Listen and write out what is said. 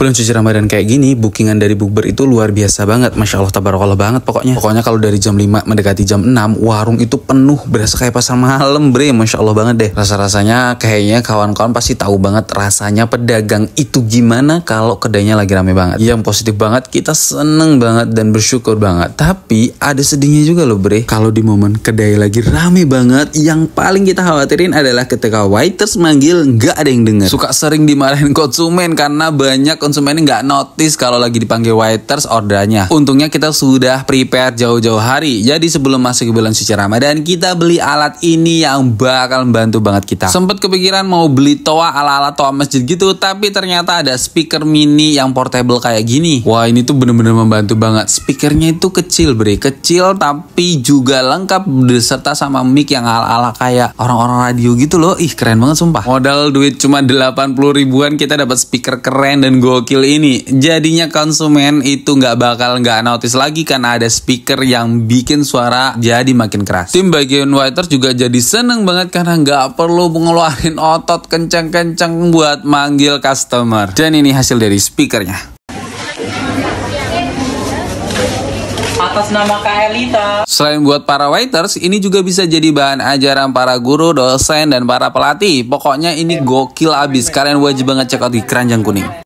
bulan suci Ramadan kayak gini bookingan dari bukber itu luar biasa banget Masya Allah tabarakallah banget pokoknya pokoknya kalau dari jam 5 mendekati jam 6 warung itu penuh berasa kayak pasar malam bre Masya Allah banget deh rasa-rasanya kayaknya kawan-kawan pasti tahu banget rasanya pedagang itu gimana kalau kedainya lagi rame banget iya, yang positif banget kita seneng banget dan bersyukur banget tapi ada sedihnya juga loh bre kalau di momen kedai lagi rame banget yang paling kita khawatirin adalah ketika waiters manggil nggak ada yang dengar suka sering dimarahin konsumen karena banyak konsumen nggak notice kalau lagi dipanggil waiters ordernya. Untungnya kita sudah prepare jauh-jauh hari. Jadi sebelum masuk ke bulan suci Ramadan, kita beli alat ini yang bakal membantu banget kita. sempat kepikiran mau beli toa ala-ala toa masjid gitu, tapi ternyata ada speaker mini yang portable kayak gini. Wah, ini tuh bener-bener membantu banget. Speakernya itu kecil, Bre. Kecil tapi juga lengkap beserta sama mic yang ala-ala kayak orang-orang radio gitu loh. Ih, keren banget sumpah. Modal duit cuma 80 ribuan kita dapat speaker keren dan go gokil ini. Jadinya konsumen itu nggak bakal nggak notice lagi karena ada speaker yang bikin suara jadi makin keras. Tim bagian Whiter juga jadi seneng banget karena nggak perlu mengeluarkan otot kenceng-kenceng buat manggil customer. Dan ini hasil dari speakernya. atas nama Kak Selain buat para waiters, ini juga bisa jadi bahan ajaran para guru, dosen, dan para pelatih. Pokoknya ini gokil abis. Kalian wajib banget check out di Keranjang Kuning.